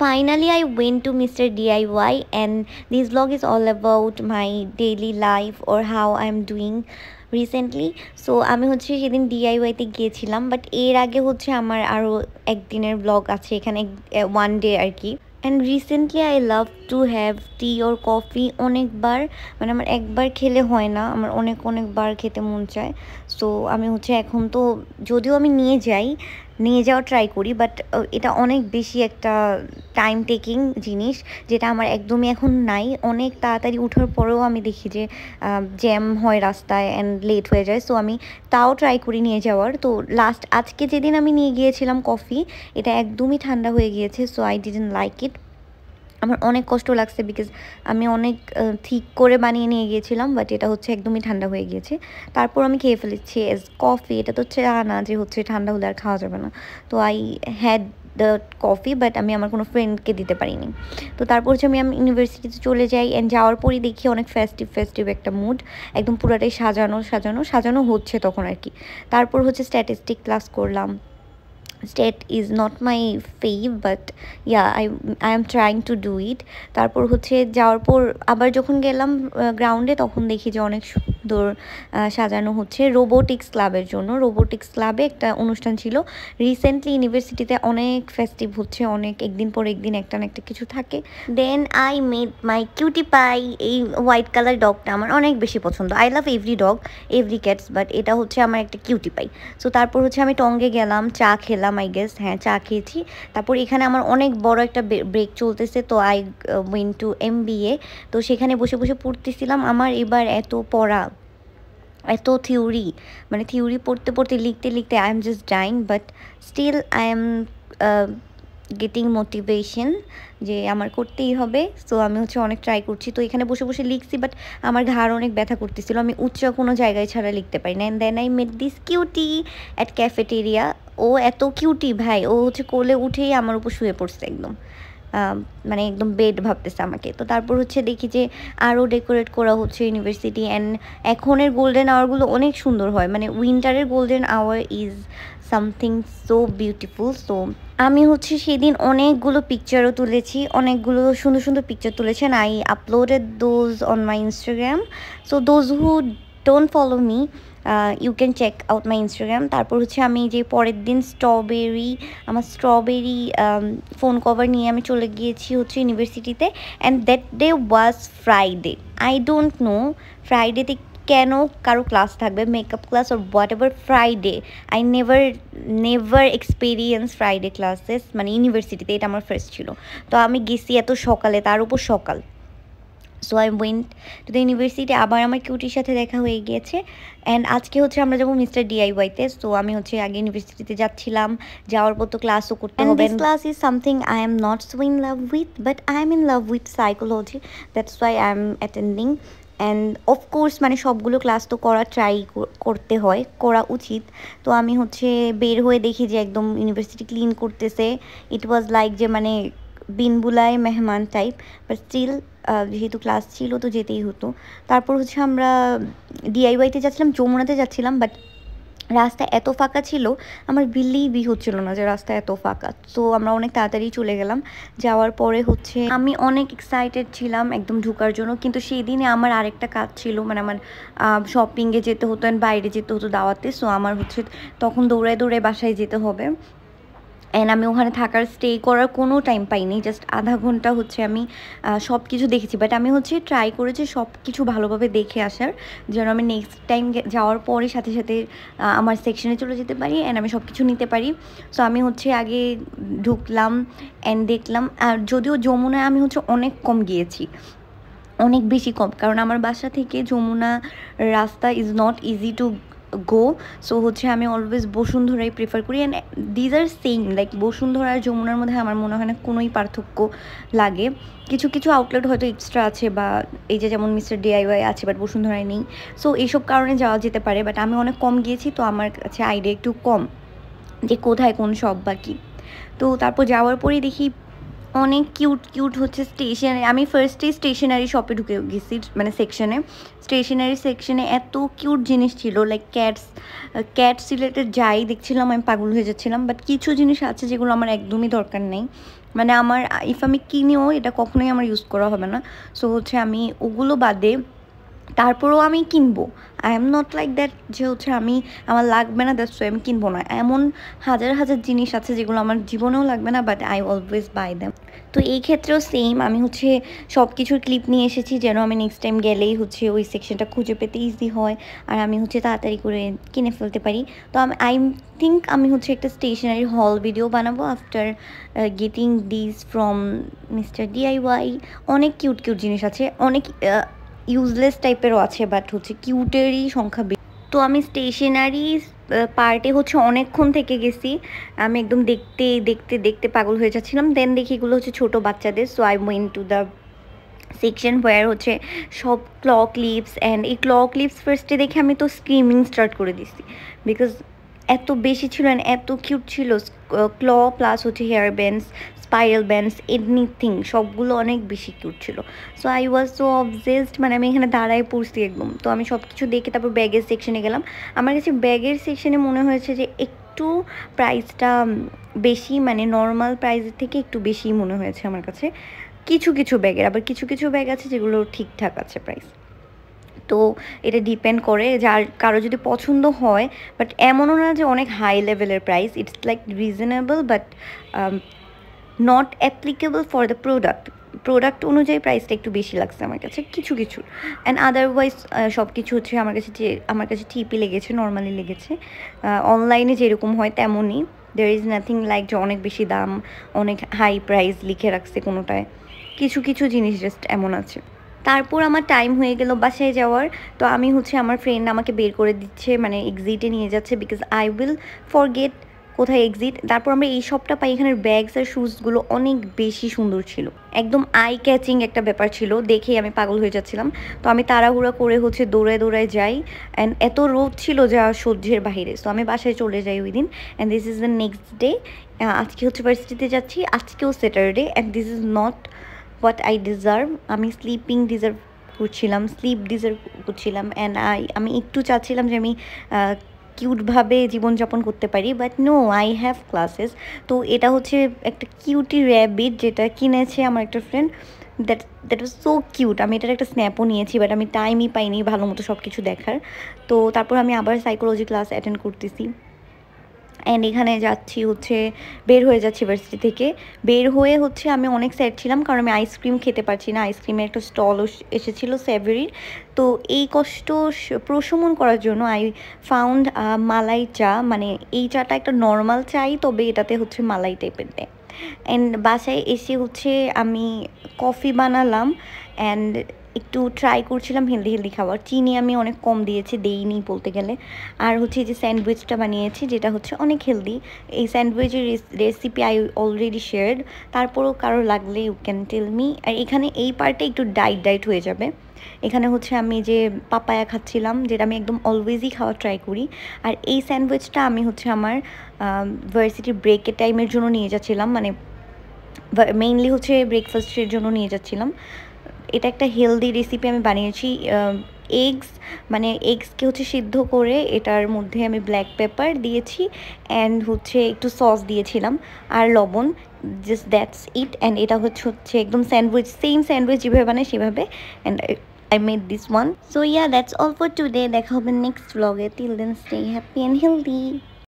finally i went to mr diy and this vlog is all about my daily life or how i'm doing recently so আমি হচ্ছে সেদিন ডিআইওয়াইতে গিয়েছিলাম but এর আগে হচ্ছে আমার আরও একদিনের ব্লগ আছে এখানে ওয়ান ডে আর কি and recently I love to have tea or coffee অনেকবার মানে আমার একবার খেলে হয় না আমার অনেক অনেকবার খেতে মন চায় সো আমি হচ্ছে এখন তো যদিও আমি নিয়ে যাই নিয়ে যাওয়া ট্রাই করি বাট এটা অনেক বেশি একটা টাইম টেকিং জিনিস যেটা আমার একদমই এখন নাই অনেক তাড়াতাড়ি উঠার পরেও আমি দেখি যে জ্যাম হয় রাস্তায় অ্যান্ড লেট হয়ে যায় সো আমি তাও ট্রাই করি নিয়ে যাওয়ার তো লাস্ট আজকে যেদিন আমি নিয়ে গিয়েছিলাম কফি এটা একদমই ঠান্ডা হয়ে গিয়েছে so I didn't like it আমার অনেক কষ্ট লাগছে বিকজ আমি অনেক ঠিক করে বানিয়ে নিয়ে গিয়েছিলাম বাট এটা হচ্ছে একদমই ঠান্ডা হয়ে গিয়েছে তারপর আমি খেয়ে ফেলেছি এস কফি এটা তো হচ্ছে না যে হচ্ছে ঠান্ডা হলে আর খাওয়া যাবে না তো I had the coffee but আমি আমার কোনো ফ্রেন্ডকে দিতে পারিনি তো তারপর হচ্ছে আমি আমি ইউনিভার্সিটিতে চলে যাই অ্যান্ড যাওয়ার পরই দেখি অনেক ফেস্টিভ ফেস্টিভ একটা মুড একদম পুরোটাই সাজানো সাজানো সাজানো হচ্ছে তখন আর কি তারপর হচ্ছে স্ট্যাটিস্টিক ক্লাস করলাম stat is not my fav but yeah I I am trying to do it তারপর হচ্ছে যাওয়ার পর আবার যখন গেলাম গ্রাউন্ডে তখন দেখি যে অনেক সুন্দর সাজানো হচ্ছে রোবোটিক্স ক্লাবের জন্য রোবোটিক্স ক্লাবে একটা অনুষ্ঠান ছিল রিসেন্টলি ইউনিভার্সিটিতে অনেক ফেস্টিভ হচ্ছে অনেক একদিন পর একদিন একটা না একটা কিছু থাকে then I made my cutie pie এই হোয়াইট কালার ডগটা আমার অনেক বেশি পছন্দ I love every dog every cats but এটা হচ্ছে আমার একটা কিউটি পাই সো তারপর হচ্ছে আমি টঙ্গে গেলাম চা খেলাম খেলাম আই গেস হ্যাঁ চা খেয়েছি তারপর এখানে আমার অনেক বড় একটা ব্রেক চলতেছে তো আই উইন টু এম তো সেখানে বসে বসে পড়তেছিলাম আমার এবার এত পড়া এত থিওরি মানে থিওরি পড়তে পড়তে লিখতে লিখতে I am just dying but still I am getting motivation যে আমার করতেই হবে সো আমি হচ্ছে অনেক ট্রাই করছি তো এখানে বসে বসে লিখছি বাট আমার ঘাড় অনেক ব্যথা করতেছিল আমি উচ্চ কোনো জায়গায় ছাড়া লিখতে পারি না and then I made this cutie at cafeteria ও এত কিউটি ভাই ও হচ্ছে কোলে উঠেই আমার উপর শুয়ে পড়ছে একদম মানে একদম বেড ভাবতেছে আমাকে তো তারপর হচ্ছে দেখি যে আরও ডেকোরেট করা হচ্ছে ইউনিভার্সিটি অ্যান্ড এখনের গোল্ডেন আওয়ারগুলো অনেক সুন্দর হয় মানে উইন্টারের golden hour is something so beautiful so আমি হচ্ছে সেদিন অনেকগুলো পিকচারও তুলেছি অনেকগুলো সুন্দর সুন্দর পিকচার তুলেছেন I uploaded those on my Instagram so those who don't follow me you can check out my Instagram তারপর হচ্ছে আমি যে পরের দিন স্ট্রবেরি আমার স্ট্রবেরি ফোন কভার নিয়ে আমি চলে গিয়েছি হচ্ছে ইউনিভার্সিটিতে and that day was Friday I don't know ফ্রাইডেতে কেন কারো ক্লাস থাকবে makeup class or whatever Friday I never never experience Friday classes মানে ইউনিভার্সিটিতে এটা আমার ফার্স্ট ছিল তো আমি গেছি এত সকালে তার উপর সকাল so I went to the university আবার আমার কিউটির সাথে দেখা হয়ে গিয়েছে অ্যান্ড আজকে হচ্ছে আমরা যাবো মিস্টার ডিআইওয়াইতে সো আমি হচ্ছে আগে ইউনিভার্সিটিতে যাচ্ছিলাম যাওয়ার পর তো ক্লাসও করতে হবে class is something I am not so in love with but I am in love with psychology that's why I am attending and of course মানে সবগুলো ক্লাস তো করা ট্রাই করতে হয় করা উচিত তো আমি হচ্ছে বের হয়ে দেখি যে একদম ইউনিভার্সিটি ক্লিন করতেছে ইট ওয়াজ লাইক যে মানে বিনবুলায় মেহমান টাইপ বাট স্টিল যেহেতু ক্লাস ছিল তো যেতেই হতো তারপর হচ্ছে আমরা ডিআইওয়াইতে যাচ্ছিলাম যমুনাতে যাচ্ছিলাম বাট রাস্তা এত ফাঁকা ছিল আমার বিল্লি বি হচ্ছিল না যে রাস্তা এত ফাঁকা তো আমরা অনেক তাড়াতাড়ি চলে গেলাম যাওয়ার পরে হচ্ছে আমি অনেক এক্সাইটেড ছিলাম একদম ঢুকার জন্য কিন্তু সেই দিনে আমার আরেকটা কাজ ছিল মানে আমার শপিংয়ে যেতে হতো বাইরে যেতে হতো দাওয়াতে সো আমার হচ্ছে তখন দৌড়ায় দৌড়ায় বাসায় যেতে হবে অ্যান্ড আমি ওখানে থাকার স্টে করার কোনো টাইম পাইনি জাস্ট আধা ঘন্টা হচ্ছে আমি সব কিছু দেখেছি বাট আমি হচ্ছে ট্রাই করেছি সব কিছু ভালোভাবে দেখে আসার যেন আমি নেক্সট টাইম যাওয়ার পরে সাথে সাথে আমার সেকশনে চলে যেতে পারি অ্যান্ড আমি সব কিছু নিতে পারি সো আমি হচ্ছে আগে ঢুকলাম অ্যান্ড দেখলাম আর যদিও যমুনায় আমি হচ্ছে অনেক কম গিয়েছি অনেক বেশি কম কারণ আমার বাসা থেকে যমুনা রাস্তা is not easy to go so হচ্ছে আমি অলওয়েজ বসুন্ধরাই প্রেফার করি and these are same like Bashundhara আর যমুনার মধ্যে আমার মনে হয় না কোনোই পার্থক্য লাগে কিছু কিছু আউটলেট হয়তো এক্সট্রা আছে বা এই যে যেমন মিস্টার ডিআইওয়াই আছে বাট বসুন্ধরায় নেই সো এইসব কারণে যাওয়া যেতে পারে বাট আমি অনেক কম গিয়েছি তো আমার কাছে আইডিয়া একটু কম যে কোথায় কোন সব বা কি তো তারপর যাওয়ার পরেই দেখি অনেক কিউট কিউট হচ্ছে স্টেশনারি আমি ফার্স্টে স্টেশনারি শপে ঢুকে গেছি মানে সেকশনে স্টেশনারি সেকশনে এত কিউট জিনিস ছিল লাইক ক্যাটস ক্যাটস রিলেটেড যাই দেখছিলাম আমি পাগল হয়ে যাচ্ছিলাম বাট কিছু জিনিস আছে যেগুলো আমার একদমই দরকার নেই মানে আমার ইফ আমি কিনেও এটা কখনোই আমার ইউজ করা হবে না সো হচ্ছে আমি ওগুলো বাদে তারপরেও আমি কিনবো I am not like that যে হচ্ছে আমি আমার লাগবে না দ্যাট সো আমি কিনবো না এমন হাজার হাজার জিনিস আছে যেগুলো আমার জীবনেও লাগবে না but I always buy them তো এই ক্ষেত্রেও সেম আমি হচ্ছে সব কিছুর ক্লিপ নিয়ে এসেছি যেন আমি নেক্সট টাইম গেলেই হচ্ছে ওই সেকশনটা খুঁজে পেতে ইজি হয় আর আমি হচ্ছে তাড়াতাড়ি করে কিনে ফেলতে পারি তো আমি আই থিঙ্ক আমি হচ্ছে একটা স্টেশনারি হল ভিডিও বানাবো after getting this from Mister DIY অনেক কিউট কিউট জিনিস আছে অনেক uh, ইউজলেস টাইপেরও আছে বাট হচ্ছে কিউটেরই সংখ্যা তো আমি স্টেশনারি পার্টে হচ্ছে অনেকক্ষণ থেকে গেছি আমি একদম দেখতে দেখতে দেখতে পাগল হয়ে যাচ্ছিলাম দেন দেখি এগুলো হচ্ছে ছোটো বাচ্চাদের so I mean to the section where হচ্ছে সব ক্লক লিপস অ্যান্ড এই ক্লক লিপস ফার্স্টে দেখে আমি তো স্ক্রিমিং স্টার্ট করে দিছি বিকজ এত বেশি ছিল অ্যান্ড এত কিউট ছিল ক্ল প্লাস হচ্ছে hair bands spiral bands anything সবগুলো অনেক বেশি কিউট ছিল so I was so obsessed মানে আমি এখানে দাঁড়ায় পড়ছি একদম তো আমি সব কিছু দেখে তারপর ব্যাগের সেকশনে গেলাম আমার কাছে ব্যাগের সেকশনে মনে হয়েছে যে একটু প্রাইসটা বেশি মানে নর্মাল প্রাইসের থেকে একটু বেশি মনে হয়েছে আমার কাছে কিছু কিছু ব্যাগের আবার কিছু কিছু ব্যাগ আছে যেগুলো ঠিকঠাক আছে প্রাইস তো এটা ডিপেন্ড করে যার কারো যদি পছন্দ হয় বাট এমনও না যে অনেক হাই লেভেলের price it's like reasonable but not applicable for the product product অনুযায়ী প্রাইসটা একটু বেশি লাগছে আমার কাছে কিছু কিছু অ্যান্ড আদারওয়াইজ সব কিছু হচ্ছে আমার কাছে যে আমার কাছে টিপি লেগেছে নর্মালি লেগেছে অনলাইনে যেরকম হয় তেমনই দের ইজ নাথিং লাইক যে অনেক বেশি দাম অনেক হাই প্রাইস লিখে রাখছে কোনোটায় কিছু কিছু জিনিস জাস্ট এমন আছে তারপর আমার টাইম হয়ে গেল বাসায় যাওয়ার তো আমি হচ্ছে আমার ফ্রেন্ড আমাকে বের করে দিচ্ছে মানে এক্সিটে নিয়ে যাচ্ছে because I will forget কোথায় এক্সিট তারপর আমরা এই সবটা পাই এখানের ব্যাগস আর শ্যুজগুলো অনেক বেশি সুন্দর ছিল একদম আই ক্যাচিং একটা ব্যাপার ছিল দেখেই আমি পাগল হয়ে যাচ্ছিলাম তো আমি তাড়াহুড়া করে হচ্ছে দৌড়ায় দৌড়ায় যাই অ্যান্ড এত রোদ ছিল যা সহ্যের বাহিরে তো আমি বাসায় চলে যাই ওই দিন and this is the next day আজকে হচ্ছে ভার্সিটিতে যাচ্ছি আজকেও Saturday and this is not what I deserve আমি স্লিপিং ডিজার্ভ করছিলাম স্লিপ ডিজার্ভ করছিলাম অ্যান্ড আই আমি একটু চাচ্ছিলাম যে আমি কিউটভাবে জীবনযাপন করতে পারি but no I have classes তো এটা হচ্ছে একটা কিউটি র্যাবিট যেটা কিনেছে আমার একটা friend that that was so cute আমি এটার একটা স্ন্যাপও নিয়েছি বাট আমি টাইমই পাইনি ভালো মতো সব কিছু দেখার তো তারপর আমি আবার সাইকোলজি ক্লাস অ্যাটেন্ড করতেছি অ্যান্ড এখানে যাচ্ছি হচ্ছে বের হয়ে যাচ্ছি ভার্সিটি থেকে বের হয়ে হচ্ছে আমি অনেক স্যাড ছিলাম কারণ আমি আইসক্রিম খেতে পারছি না আইসক্রিমের একটা স্টল এসেছিলো স্যাভেরির তো এই কষ্ট প্রশমন করার জন্য আই ফাউন্ড মালাই চা মানে এই চাটা একটা নর্মাল চাই তবে এটাতে হচ্ছে মালাই টাইপের দেয় অ্যান্ড বাসায় এসে হচ্ছে আমি কফি বানালাম অ্যান্ড একটু ট্রাই করছিলাম হেলদি হেলদি খাবার চিনি আমি অনেক কম দিয়েছি দেইনি বলতে গেলে আর হচ্ছে এই যে স্যান্ডউইচটা বানিয়েছি যেটা হচ্ছে অনেক হেলদি এই স্যান্ডউইচের রেসিপি আই অলরেডি শেয়ার্ড তারপরও কারো লাগলে ইউ ক্যান টেল মি আর এখানে এই পার্টে একটু ডাইট ডাইট হয়ে যাবে এখানে হচ্ছে আমি যে পাপায়া খাচ্ছিলাম যেটা আমি একদম অলওয়েজই খাওয়া ট্রাই করি আর এই স্যান্ডউইচটা আমি হচ্ছে আমার ভার্সিটি ব্রেকের টাইমের জন্য নিয়ে যাচ্ছিলাম মানে মেইনলি হচ্ছে ব্রেকফাস্টের জন্য নিয়ে যাচ্ছিলাম এটা একটা হেলদি রেসিপি আমি বানিয়েছি এগস মানে এগসকে হচ্ছে সিদ্ধ করে এটার মধ্যে আমি ব্ল্যাক পেপার দিয়েছি অ্যান্ড হচ্ছে একটু সস দিয়েছিলাম আর লবণ জাস্ট দ্যাটস ইট অ্যান্ড এটা হচ্ছে হচ্ছে একদম স্যান্ডউইচ সেম স্যান্ডউইচ যেভাবে বানায় সেভাবে and I made this one so yeah that's all for today দেখা হবে নেক্সট ব্লগে till then stay happy and healthy